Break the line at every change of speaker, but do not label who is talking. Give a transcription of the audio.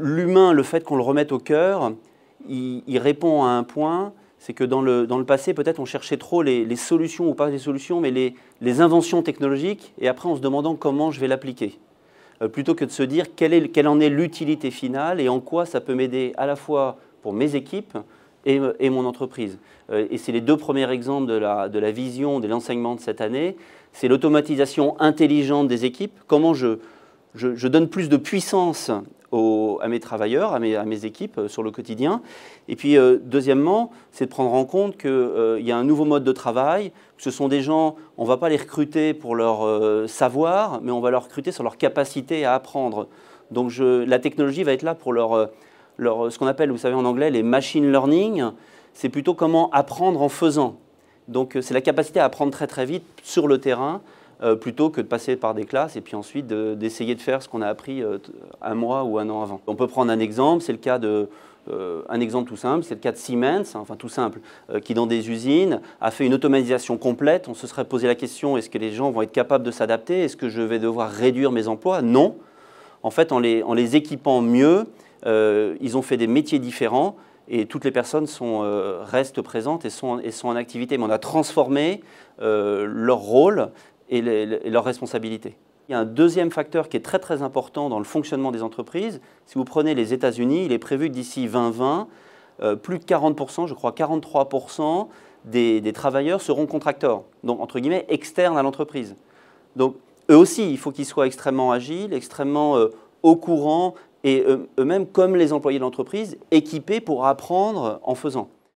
L'humain, le fait qu'on le remette au cœur, il, répond à un point, c'est que dans le, passé, peut-être on cherchait trop les, solutions, ou pas les solutions, mais les, inventions technologiques, et après en se demandant comment je vais l'appliquer, euh, plutôt que de se dire quelle, en est l'utilité finale et en quoi ça peut m'aider à la fois pour mes équipes et, mon entreprise. Euh, et c'est les deux premiers exemples de la, de la vision, de l'enseignement de cette année, c'est l'automatisation intelligente des équipes, comment je je, donne plus de puissance à mes travailleurs, à mes, équipes euh, sur le quotidien. Et puis, euh, deuxièmement, c'est de prendre en compte qu'il euh, y a un nouveau mode de travail. Ce sont des gens, on ne va pas les recruter pour leur savoir, mais on va les recruter sur leur capacité à apprendre. Donc, la technologie va être là pour ce qu'on appelle, vous savez en anglais, les machine learning. C'est plutôt comment apprendre en faisant. Donc, c'est la capacité à apprendre très très vite sur le terrain euh, plutôt que de passer par des classes et puis ensuite d'essayer de, faire ce qu'on a appris euh, un mois ou un an avant. On peut prendre un exemple, c'est le cas de... Euh, un exemple tout simple, c'est le cas de Siemens, enfin tout simple, qui dans des usines a fait une automatisation complète. On se serait posé la question, est-ce que les gens vont être capables de s'adapter Est-ce que je vais devoir réduire mes emplois Non. En fait, en les, en les équipant mieux, ils ont fait des métiers différents et toutes les personnes sont, restent présentes et sont, et sont, en activité. Mais on a transformé leur rôle et, leurs responsabilités. Il y a un deuxième facteur qui est très très important dans le fonctionnement des entreprises. Si vous prenez les États-Unis, il est prévu d'ici 2020, euh, plus de 40%, je crois 43% des, travailleurs seront contracteurs, donc entre guillemets externes à l'entreprise. Donc eux aussi, il faut qu'ils soient extrêmement agiles, extrêmement euh, au courant et euh, eux-mêmes, comme les employés de l'entreprise, équipés pour apprendre en faisant.